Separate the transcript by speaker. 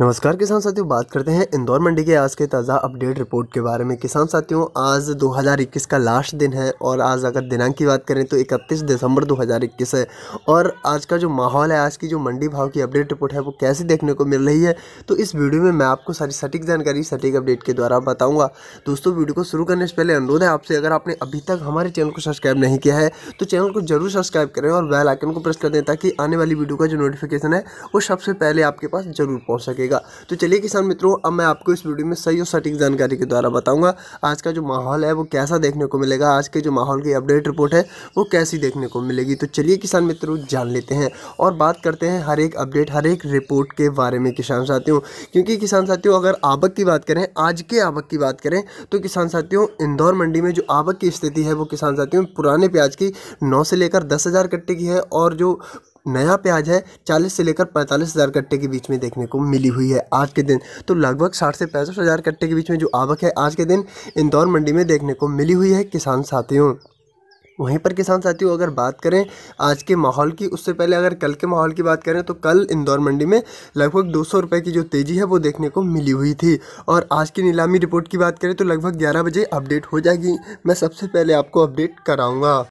Speaker 1: नमस्कार किसान साथियों बात करते हैं इंदौर मंडी के आज के ताज़ा अपडेट रिपोर्ट के बारे में किसान साथियों आज 2021 का लास्ट दिन है और आज अगर दिनांक की बात करें तो 31 दिसंबर 2021 है और आज का जो माहौल है आज की जो मंडी भाव की अपडेट रिपोर्ट है वो कैसे देखने को मिल रही है तो इस वीडियो में मैं आपको सारी सटीक जानकारी सटीक अपडेट के द्वारा बताऊँगा दोस्तों वीडियो को शुरू करने से पहले अनुरोध है आपसे अगर आपने अभी तक हमारे चैनल को सब्सक्राइब नहीं किया है तो चैनल को जरूर सब्सक्राइब करें और बेल आइकन को प्रेस कर दें ताकि आने वाली वीडियो का जो नोटिफिकेशन है वो सबसे पहले आपके पास जरूर पहुँच सकेगा कीजिएगा तो चलिए किसान मित्रों अब मैं आपको इस वीडियो में सही और सटीक जानकारी के द्वारा बताऊंगा आज का जो माहौल है वो कैसा देखने को मिलेगा आज के जो माहौल की अपडेट रिपोर्ट है वो कैसी देखने को मिलेगी तो चलिए किसान मित्रों जान लेते हैं और बात करते हैं हर एक अपडेट हर एक रिपोर्ट के बारे में किसान साथियों क्योंकि किसान साथियों अगर आवक की बात करें आज के आवक की बात करें तो किसान साथियों इंदौर मंडी में जो आवक की स्थिति है वो किसान साथियों पुराने प्याज की नौ से लेकर दस हज़ार कट्टे की है और जो नया प्याज है चालीस से लेकर पैंतालीस हज़ार कट्टे के बीच में देखने को मिली हुई है आज के दिन तो लगभग साठ से पैंसठ हज़ार कट्टे के बीच में जो आवक है आज के दिन इंदौर मंडी में देखने को मिली हुई है किसान साथियों वहीं पर किसान साथियों अगर बात करें आज के माहौल की उससे पहले अगर कल के माहौल की बात करें तो कल इंदौर मंडी में लगभग दो सौ की जो तेज़ी है वो देखने को मिली हुई थी और आज की नीलामी रिपोर्ट की बात करें तो लगभग ग्यारह बजे अपडेट हो जाएगी मैं सबसे पहले आपको अपडेट कराऊँगा